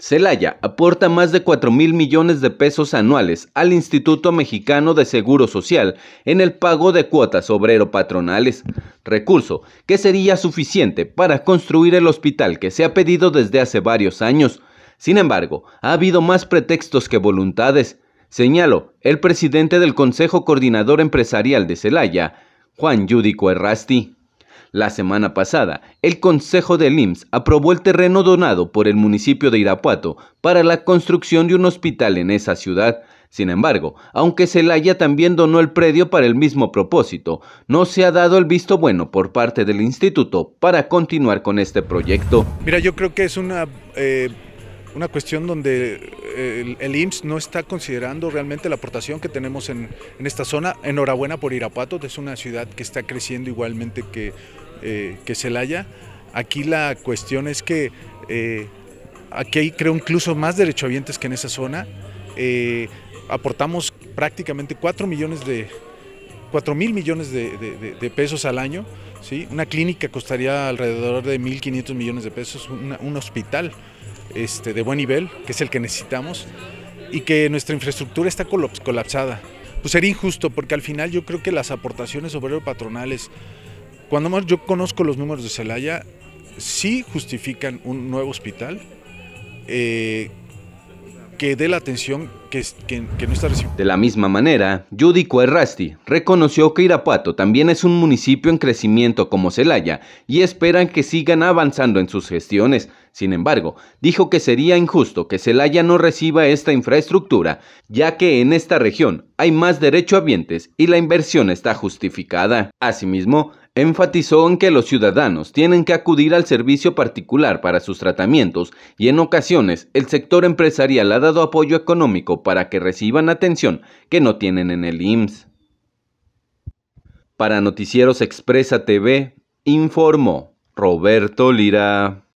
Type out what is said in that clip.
Celaya aporta más de 4 mil millones de pesos anuales al Instituto Mexicano de Seguro Social en el pago de cuotas obrero-patronales, recurso que sería suficiente para construir el hospital que se ha pedido desde hace varios años. Sin embargo, ha habido más pretextos que voluntades, señaló el presidente del Consejo Coordinador Empresarial de Celaya, Juan Yudico Errasti. La semana pasada, el Consejo del IMSS aprobó el terreno donado por el municipio de Irapuato para la construcción de un hospital en esa ciudad. Sin embargo, aunque Celaya también donó el predio para el mismo propósito, no se ha dado el visto bueno por parte del instituto para continuar con este proyecto. Mira, yo creo que es una, eh, una cuestión donde eh, el, IMSS no está considerando realmente la aportación que tenemos en, en, esta zona. Enhorabuena por Irapuato, es una ciudad que está creciendo igualmente que eh, que se la haya, Aquí la cuestión es que eh, aquí hay creo incluso más derechohabientes que en esa zona. Eh, aportamos prácticamente 4 millones de mil millones de, pesos al año. ¿sí? Una clínica costaría alrededor de 1.500 millones de pesos, un hospital este, de buen nivel, que es el que necesitamos, y que nuestra infraestructura está colapsada. Pues sería injusto, porque al final yo creo que las aportaciones obrero-patronales cuando más yo conozco los números de Celaya, sí justifican un nuevo hospital eh, que dé la atención que, no está recibiendo. De la misma manera, Judy Cuerrasti reconoció que Irapuato también es un municipio en crecimiento como Celaya y esperan que sigan avanzando en sus gestiones. Sin embargo, dijo que sería injusto que Celaya no reciba esta infraestructura, ya que en esta región hay más derechohabientes y la inversión está justificada. Asimismo, Enfatizó en que los ciudadanos tienen que acudir al servicio particular para sus tratamientos y en ocasiones el sector empresarial ha dado apoyo económico para que reciban atención que no tienen en el IMSS. Para Noticieros Expresa TV, informó Roberto Lira.